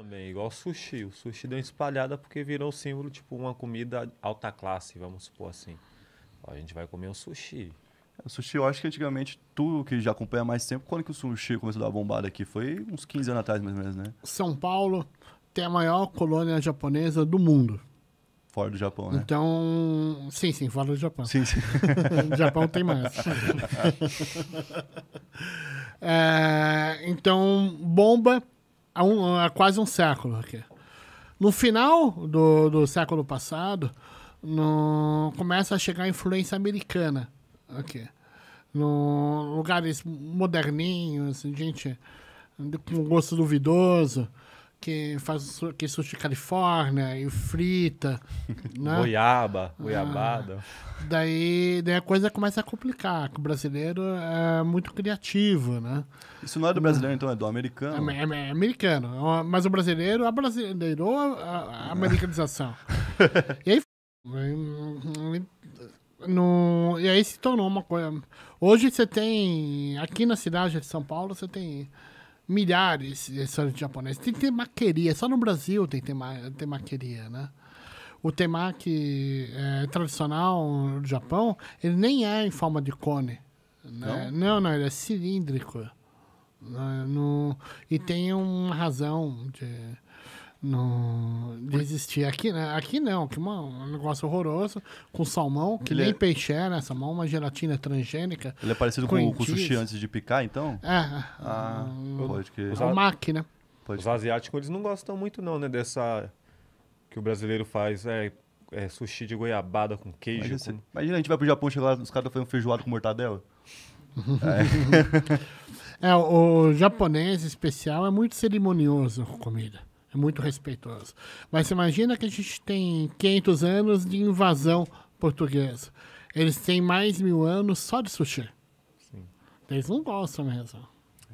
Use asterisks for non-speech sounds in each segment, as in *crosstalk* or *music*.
Também, igual sushi. O sushi deu uma espalhada porque virou símbolo, tipo, uma comida alta classe, vamos supor assim. a gente vai comer um sushi. É, o sushi, eu acho que antigamente, tu que já acompanha mais tempo, quando que o sushi começou a dar bombada aqui? Foi uns 15 anos atrás, mais ou menos, né? São Paulo tem a maior colônia japonesa do mundo. Fora do Japão, né? Então, sim, sim, fora do Japão. Sim, sim. *laughs* Japão tem mais. *laughs* é, então, bomba há, um, há quase um século aqui. No final do, do século passado, no, começa a chegar a influência americana aqui. No lugares moderninhos, assim, gente com gosto duvidoso, que faz que sushi Califórnia e frita, *laughs* né? Goiaba, ah. goiabada. Ah, daí, daí a coisa começa a complicar, que o brasileiro é muito criativo, né? Isso não é do brasileiro, hum. então, é do americano? É, é, é americano, é mas o brasileiro abrasileirou a, a *laughs* americanização. e aí, no, e aí se tornou uma coisa... Hoje você tem, aqui na cidade de São Paulo, você tem milhares de restaurantes japoneses. Tem temaqueria, só no Brasil tem tema, temaqueria, né? O temaki é, tradicional no Japão, ele nem é em forma de cone. Né? Não? não, não, ele é cilíndrico. Né? No, e tem uma razão de no, desistir. Aqui, né? Aqui não, que é uma, um negócio horroroso com salmão, que ele nem é... peixe é, né? Salmão, é uma gelatina transgênica. Ele é parecido com, com, o sushi antes de picar, então? É. é. Ah, um, pode que. O maqui, né? Pode. Os asiáticos, eles não gostam muito, não, né? Dessa. que o brasileiro faz. É, é sushi de goiabada com queijo. Imagina, com... imagina a gente vai pro Japão chegar lá, os caras fazendo feijoada com mortadela. *laughs* é. é, o japonês especial é muito cerimonioso com comida muito respeitoso. Mas imagina que a gente tem 500 anos de invasão portuguesa. Eles têm mais mil anos só de sushi. Sim. Eles não gostam mesmo.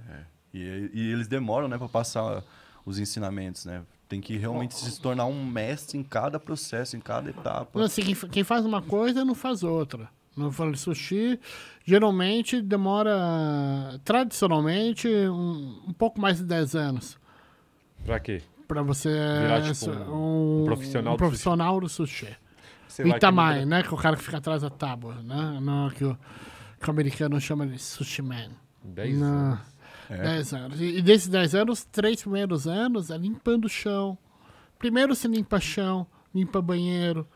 É. E, e, eles demoram né, para passar os ensinamentos, né? Tem que realmente se tornar um mestre em cada processo, em cada etapa. Não, assim, quem faz uma coisa não faz outra. No falo de sushi, geralmente demora, tradicionalmente, um, um pouco mais de 10 anos. Pra quê? para você Virar, tipo, um, um profissional, um profissional do sushi. Do sushi. Sei Itamai, que... né? Que é o cara que fica atrás da tábua, né? Não, que, o, que o americano chama de sushi man. 10 anos. 10 é. anos. E, e desses 10 anos, três primeiros anos é limpando o chão. Primeiro você limpa chão, limpa banheiro.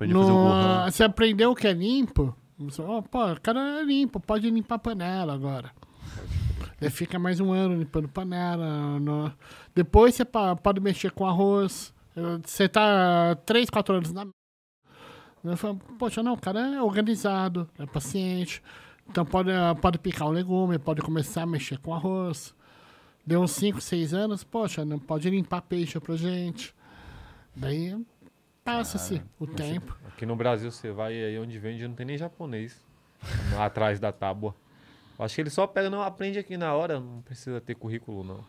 no, um você aprendeu o que é limpo? Você, oh, pô, o cara é limpo, pode limpar a panela agora. Aí fica mais um ano limpando panela. No... Depois você pode mexer com arroz. Você tá 3, 4 anos na. Eu falo, poxa, não, o cara é organizado, é paciente. Então pode, pode picar o legume, pode começar a mexer com arroz. Deu uns 5, 6 anos, poxa, não pode limpar peixe pra gente. Daí passa-se ah, o tempo. Aqui no Brasil você vai aí onde vende, não tem nem japonês *laughs* atrás da tábua. Acho que ele só pega, não aprende aqui na hora, não precisa ter currículo, não.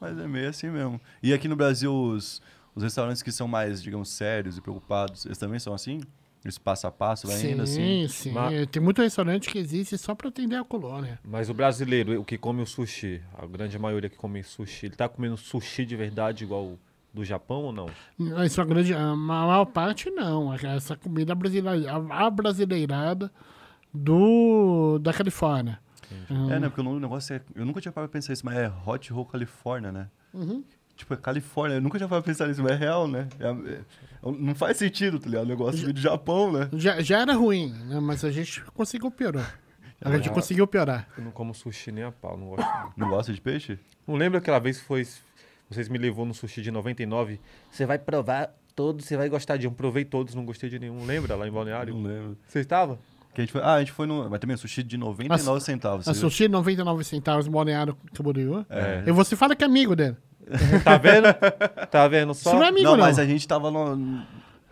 Mas é meio assim mesmo. E aqui no Brasil, os, os restaurantes que são mais, digamos, sérios e preocupados, eles também são assim? Eles passo a passo vai sim, ainda assim? Sim, sim. Mas... É, tem muito restaurante que existe só para atender a colônia. Mas o brasileiro, o que come o sushi, a grande maioria que come sushi, ele tá comendo sushi de verdade igual do Japão ou não? isso é grande, a maior parte não. Essa comida brasileira, a brasileirada do, da Califórnia. É, né? Porque o negócio é. Eu nunca tinha parado pra pensar isso, mas é Hot Roll Califórnia, né? Uhum. Tipo, é Califórnia. Eu nunca tinha parado pra pensar nisso, mas é real, né? É, é, não faz sentido, tá ligado? O negócio já, do Japão, né? Já, já era ruim, né? Mas a gente conseguiu piorar. A gente conseguiu piorar. Eu não como sushi nem a pau, não gosto. não gosta de peixe? Não lembro aquela vez que foi. Vocês me levou no sushi de 99. Você vai provar todos, você vai gostar de um. Provei todos, não gostei de nenhum. Lembra lá em Balneário? Não lembro. Você estava? Que a gente foi, ah, a gente foi no. Mas também sushi de 99 a, centavos. A viu? sushi de 99 centavos, Balneário Camboriú. É. E você fala que é amigo dele. *laughs* tá vendo? Tá vendo só? Isso não é amigo, não. não. mas a gente tava no.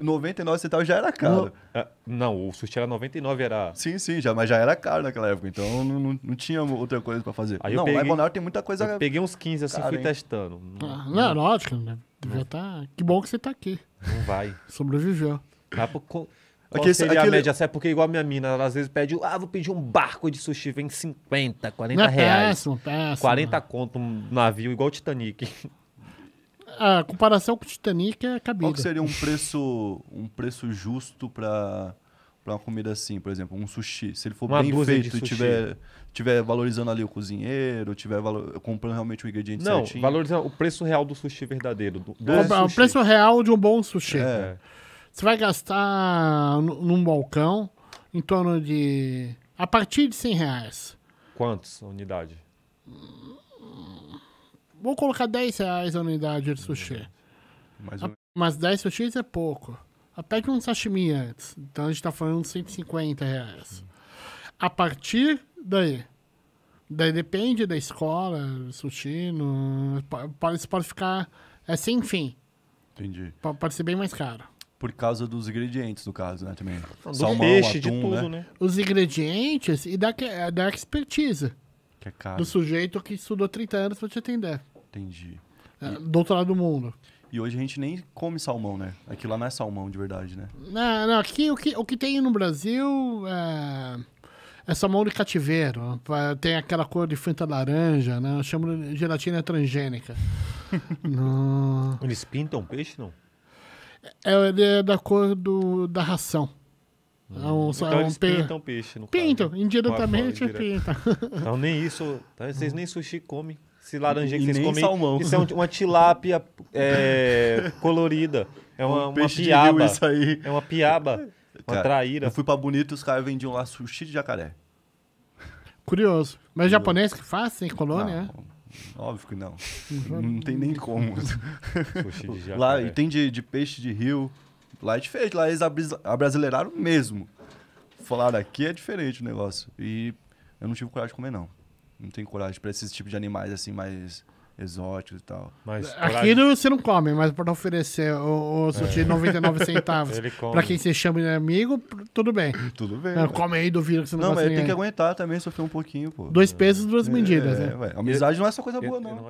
99 centavos já era caro. No... É, não, o sushi era 99, era. Sim, sim, já, mas já era caro naquela época, então não, não, não tinha outra coisa pra fazer. Aí não, eu peguei, o Bonaro tem muita coisa. Eu peguei uns 15 assim e fui hein? testando. Ah, não, não, lógico, né? Já tá. Que bom que você tá aqui. Não vai. Sobreviveu. Ah, tá, por... Aquele, seria aquele... a média É Porque igual a minha mina, ela às vezes pede, ah, vou pedir um barco de sushi, vem 50, 40 é reais. Péssimo, péssimo. 40 conto um navio, igual o Titanic. *laughs* A comparação com o Titanic é cabida. Qual que seria um preço, um preço justo para para uma comida assim, por exemplo, um sushi. Se ele for uma bem feito e tiver, tiver valorizando ali o cozinheiro, tiver valor, comprando realmente o ingrediente Não, certinho. valorizando o preço real do sushi verdadeiro. Do, do é, sushi. O preço real de um bom sushi. É. é. Você vai gastar num balcão em torno de. a partir de 100 reais. Quantos unidade? Vou colocar 10 reais a unidade de sushi. Mais um... Mas 10 sushis é pouco. Até que um sashimi antes. Então a gente está falando de 150 reais. A partir daí. Daí depende da escola, sushi, no, pode, pode ficar. É sem fim. Entendi. Pode ser bem mais caro por causa dos ingredientes, no caso, né? Também. Do Salmão, peixe, atum, de tudo, né? né? Os ingredientes e da, da expertise. Que é caro. Do sujeito que estudou 30 anos pra te atender. Entendi. É, e... Do outro lado do mundo. E hoje a gente nem come salmão, né? Aqui lá não é salmão de verdade, né? Não, não aqui o que, o que tem no Brasil é, é salmão de cativeiro. Tem aquela cor de fruta laranja, né? Eu chamo de gelatina transgênica. *laughs* no... Eles pintam peixe, não? É, ele é da cor do, da ração. Hum. É um, então, é um pe... pintam peixe, no Pintam, né? indiretamente pintam. Então nem isso, então, vocês hum. nem sushi comem. Esse laranja que vocês comem, salmão. isso é um, uma tilápia é, *laughs* colorida. É uma, um uma piaba. Isso aí. É uma piaba, uma cara, traíra. Eu fui pra Bonito e os caras vendiam lá sushi de jacaré. Curioso. Mas japonês que faz, em colônia, Não. é? Óbvio que não. não tem nem como. *laughs* lá, tá- e tem de, de, peixe de rio. Lá é diferente, lá eles abrasileiraram mesmo. Falaram aqui é diferente o negócio. E eu não tive coragem de comer, não. Não tenho coragem para esses tipos de animais assim mais exóticos e tal. Mas Aqui pra... você não come, mas para oferecer o, o sushi é. 99 *laughs* centavos para quem você chama de amigo, tudo bem. *clears throat* Tudo bem. Não, come aí, duvido que você não Não, mas tem que aguentar também, sofrer um pouquinho, pô. Dois pesos, duas é, medidas, né? é, né? amizade não é só coisa boa, não.